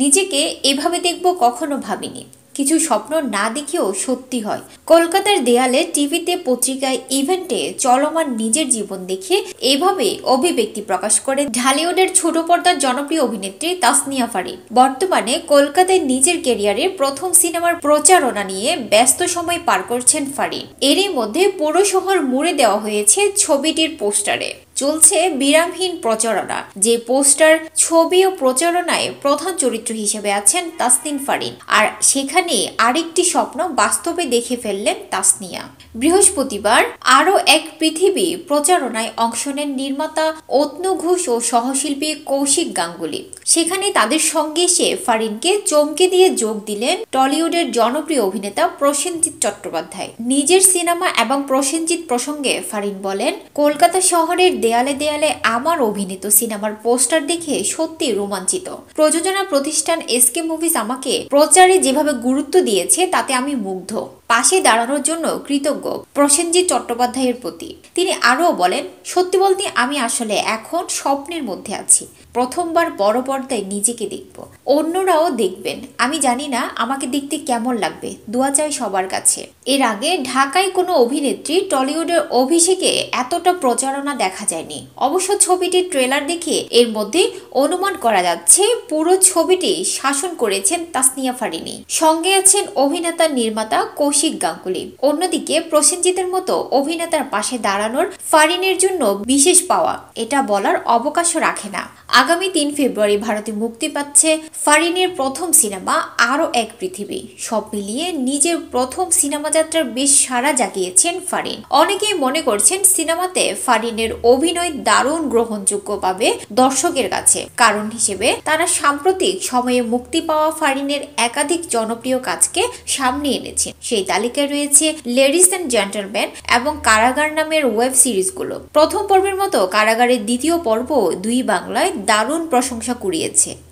নিজেকে এভাবে দেখব কখনো ভাবিনি কিছু স্বপ্ন না দেখেও সত্যি হয় কলকাতার দেয়ালে টিভিতে পত্রিকায় ইভেন্টে চলমান নিজের জীবন দেখে এভাবে অভিব্যক্তি প্রকাশ করেন ঢালিউডের ছোট পর্দার জনপ্রিয় অভিনেত্রী তাসনিয়া ফারিন বর্তমানে কলকাতায় নিজের কেরিয়ারের প্রথম সিনেমার প্রচারণা নিয়ে ব্যস্ত সময় পার করছেন ফারিন এরই মধ্যে পৌরসভার মুড়ে দেওয়া হয়েছে ছবিটির পোস্টারে চলছে বিরামহীন প্রচারণা যে পোস্টার ছবি ও প্রচারণায় প্রধান চরিত্র হিসেবে আছেন তাসনিন ফারিন আর সেখানে আরেকটি স্বপ্ন বাস্তবে দেখে ফেললেন তাসনিয়া বৃহস্পতিবার আরও এক পৃথিবী প্রচারণায় অংশ নেন নির্মাতা অত্ন ঘোষ ও সহশিল্পী কৌশিক গাঙ্গুলি সেখানে তাদের সঙ্গে এসে ফারিনকে চমকে দিয়ে যোগ দিলেন টলিউডের জনপ্রিয় অভিনেতা প্রসেনজিৎ চট্টোপাধ্যায় নিজের সিনেমা এবং প্রসেনজিৎ প্রসঙ্গে ফারিন বলেন কলকাতা শহরের দেয়ালে দেয়ালে আমার অভিনীত সিনেমার পোস্টার দেখে সত্যি রোমাঞ্চিত প্রযোজনা প্রতিষ্ঠান এসকে মুভিজ আমাকে প্রচারে যেভাবে গুরুত্ব দিয়েছে তাতে আমি মুগ্ধ পাশে দাঁড়ানোর জন্য কৃতজ্ঞ প্রসেনজিৎ চট্টোপাধ্যায়ের প্রতি তিনি আরও বলেন সত্যি বলতে আমি আসলে এখন স্বপ্নের মধ্যে আছি প্রথমবার বড় পর্দায় নিজেকে দেখব অন্যরাও দেখবেন আমি জানি না আমাকে দেখতে কেমন লাগবে দোয়া চাই সবার কাছে এর আগে ঢাকায় কোনো অভিনেত্রী টলিউডের অভিষেকে এতটা প্রচারণা দেখা যায় যায়নি অবশ্য ছবিটির ট্রেলার দেখে এর মধ্যে অনুমান করা যাচ্ছে পুরো ছবিটি শাসন করেছেন তাসনিয়া ফারিনি সঙ্গে আছেন অভিনেতা নির্মাতা কৌশিক গাঙ্গুলি অন্যদিকে প্রসেনজিতের মতো অভিনেতার পাশে দাঁড়ানোর ফারিনের জন্য বিশেষ পাওয়া এটা বলার অবকাশও রাখে না আগামী তিন ফেব্রুয়ারি ভারতে মুক্তি পাচ্ছে ফারিনের প্রথম সিনেমা আরও এক পৃথিবী সব মিলিয়ে নিজের প্রথম সিনেমা যাত্রার বেশ সাড়া জাগিয়েছেন ফারিন অনেকেই মনে করছেন সিনেমাতে ফারিনের অভিনয় দারুণ গ্রহণযোগ্য পাবে দর্শকের কাছে কারণ হিসেবে তারা সাম্প্রতিক সময়ে মুক্তি পাওয়া ফারিনের একাধিক জনপ্রিয় কাজকে সামনে এনেছেন সেই তালিকায় রয়েছে লেডিস অ্যান্ড জেন্টলম্যান এবং কারাগার নামের ওয়েব সিরিজগুলো প্রথম পর্বের মতো কারাগারের দ্বিতীয় পর্ব দুই বাংলায় দারুণ প্রশংসা কুড়িয়েছে